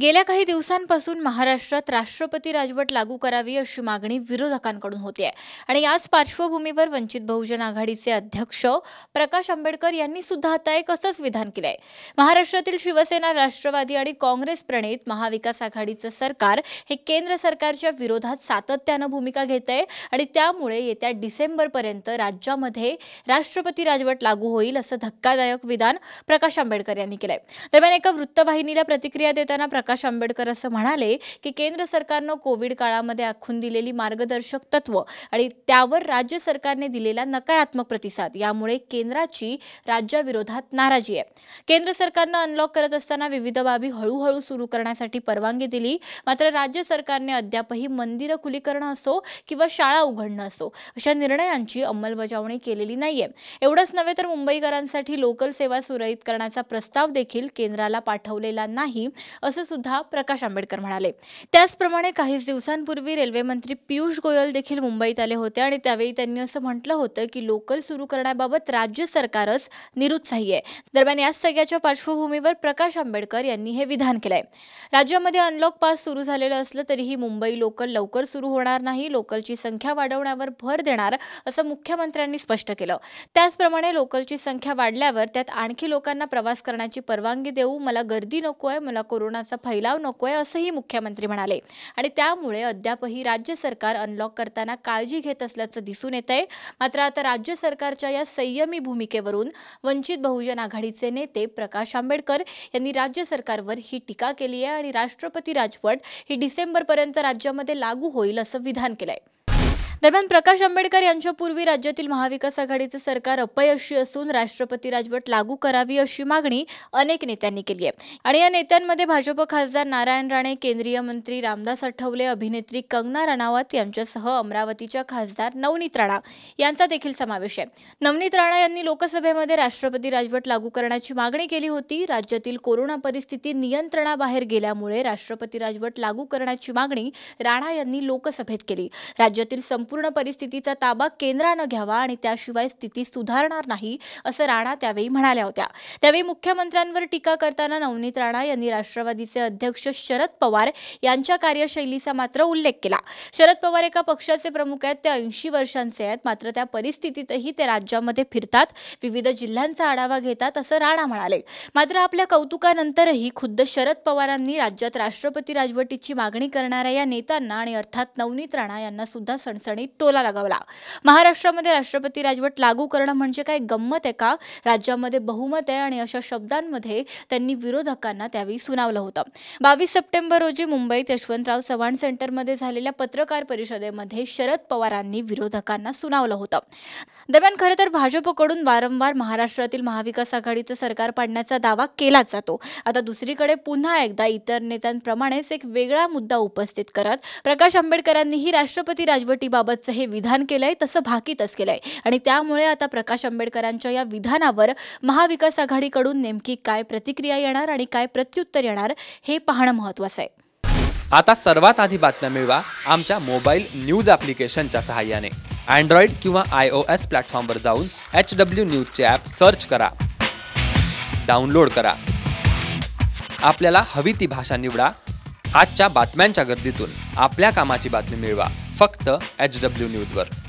गेल्या काही दिवसांपासून महाराष्ट्रात राष्ट्रपती राजवट लागू करावी अशी मागणी विरोधकांकडून होती आहे आणि याच पार्श्वभूमीवर वंचित बहुजन आघाडीचे अध्यक्ष प्रकाश आंबेडकर यांनी सुद्धा आता एक असंच विधान केलं आहे महाराष्ट्रातील शिवसेना राष्ट्रवादी आणि काँग्रेस प्रणित महाविकास आघाडीचं सरकार हे केंद्र सरकारच्या विरोधात सातत्यानं भूमिका घेत आहे आणि त्यामुळे येत्या डिसेंबरपर्यंत राज्यामध्ये राष्ट्रपती राजवट लागू होईल असं धक्कादायक विधान प्रकाश आंबेडकर यांनी केलंय दरम्यान एका वृत्तवाहिनीला प्रतिक्रिया देताना प्रकाश आंबेडकर असं म्हणाले की केंद्र सरकारनं कोविड काळामध्ये आखून दिलेली मार्गदर्शक तत्व आणि त्यावर राज्य सरकारने दिलेला नकारात्मक प्रतिसाद यामुळे केंद्राची राज्याविरोधात नाराजी आहे केंद्र सरकारनं अनलॉक करत असताना विविध बाबी हळूहळू सुरू करण्यासाठी परवानगी दिली मात्र राज्य सरकारने अद्यापही मंदिरं खुली करणं असो किंवा शाळा उघडणं असो अशा निर्णयांची अंमलबजावणी केलेली नाहीये एवढंच नव्हे तर मुंबईकरांसाठी लोकल सेवा सुरळीत करण्याचा प्रस्ताव देखील केंद्राला पाठवलेला नाही असं सुद्धा प्रकाश आंबेडकर म्हणाले त्याचप्रमाणे काहीच दिवसांपूर्वी रेल्वे मंत्री पियुष गोयल देखील मुंबईत आले होते आणि त्यावेळी त्यांनी असं म्हटलं होतं की लोकल सुरू करण्याबाबत राज्य सरकारच निरुत्साही आहे दरम्यान या सगळ्याच्या पार्श्वभूमीवर प्रकाश आंबेडकर यांनी हे विधान केलंय राज्यामध्ये अनलॉक पास सुरू झालेलं असलं तरीही मुंबई लोकल लवकर सुरू होणार नाही लोकलची संख्या वाढवण्यावर भर देणार असं मुख्यमंत्र्यांनी स्पष्ट केलं त्याचप्रमाणे लोकलची संख्या वाढल्यावर त्यात आणखी लोकांना प्रवास करण्याची परवानगी देऊ मला गर्दी नको आहे मला कोरोनाचा फैलाव नकोय असंही मुख्यमंत्री म्हणाले आणि त्यामुळे अद्यापही राज्य सरकार अनलॉक करताना काळजी घेत असल्याचं दिसून येत आहे मात्र आता राज्य सरकारच्या या संयमी भूमिकेवरून वंचित बहुजन आघाडीचे नेते प्रकाश आंबेडकर यांनी राज्य सरकारवर ही टीका केली आहे आणि राष्ट्रपती राजवट ही डिसेंबरपर्यंत राज्यामध्ये लागू होईल असं विधान केलं आहे दरम्यान प्रकाश आंबेडकर यांच्यापूर्वी राज्यातील महाविकास आघाडीचं सरकार अपयशी असून राष्ट्रपती राजवट लागू करावी अशी मागणी अनेक नेत्यांनी केली आहे आणि या नेत्यांमध्ये भाजप खासदार नारायण राणे केंद्रीय मंत्री रामदास आठवले अभिनेत्री कंगना राणावत यांच्यासह अमरावतीच्या खासदार नवनीत राणा यांचा देखील समावेश आहे नवनीत राणा यांनी लोकसभेमध्ये राष्ट्रपती राजवट लागू करण्याची मागणी केली होती राज्यातील कोरोना परिस्थिती नियंत्रणाबाहेर गेल्यामुळे राष्ट्रपती राजवट लागू करण्याची मागणी राणा यांनी लोकसभेत केली राज्यातील संपूर्ण परिस्थितीचा ताबा केंद्रानं घ्यावा आणि त्याशिवाय स्थिती सुधारणार नाही असं राणा त्यावेळी म्हणाल्या होत्या त्यावेळी मुख्यमंत्र्यांवर टीका करताना नवनीत राणा यांनी राष्ट्रवादीचे अध्यक्ष शरद पवार यांच्या कार्यशैलीचा मात्र उल्लेख केला शरद पवार एका पक्षाचे प्रमुख आहेत ते ऐंशी वर्षांचे आहेत मात्र त्या परिस्थितीतही ते राज्यामध्ये फिरतात विविध जिल्ह्यांचा आढावा घेतात असं राणा म्हणाले मात्र आपल्या कौतुकानंतरही खुद्द शरद पवारांनी राज्यात राष्ट्रपती राजवटीची मागणी करणाऱ्या या नेत्यांना आणि अर्थात नवनीत राणा यांना सुद्धा सणसण टोला लगावला महाराष्ट्रामध्ये राष्ट्रपती राजवट लागू करणं म्हणजे काय गंमत आहे का राज्यामध्ये बहुमत आहे आणि अशा शब्दांमध्ये त्यांनी विरोधकांना त्यावेळी सुनावलं होतं बावीस सप्टेंबर रोजी मुंबईत यशवंतराव चव्हाण सेंटरमध्ये झालेल्या पत्रकार परिषदेमध्ये शरद पवारांनी विरोधकांना सुनावलं होतं दरम्यान खरं तर भाजपकडून वारंवार महाराष्ट्रातील महाविकास आघाडीचं सरकार पाडण्याचा दावा केला जातो आता दुसरीकडे पुन्हा एकदा इतर नेत्यांप्रमाणेच एक वेगळा मुद्दा उपस्थित करत प्रकाश आंबेडकरांनीही राष्ट्रपती राजवटीबाबत याबाबतचं हे विधान केलं आहे तसं भाकीतच केलं आहे आणि त्यामुळे आता प्रकाश आंबेडकरांच्या या विधानावर महाविकास आघाडीकडून नेमकी काय प्रतिक्रिया येणार आणि काय प्रत्युत्तर येणार हे पाहणं महत्त्वाचं आहे आता सर्वात आधी बातम्या मिळवा आमच्या मोबाईल न्यूज ॲप्लिकेशनच्या सहाय्याने अँड्रॉइड किंवा आय ओ एस प्लॅटफॉर्मवर जाऊन एच डब्ल्यू न्यूजचे ॲप सर्च करा डाउनलोड करा आपल्याला हवी ती भाषा निवडा आजच्या बातम्यांच्या गर्दीतून आपल्या कामाची बातमी मिळवा फक्त एच डब्ल्यू न्यूजवर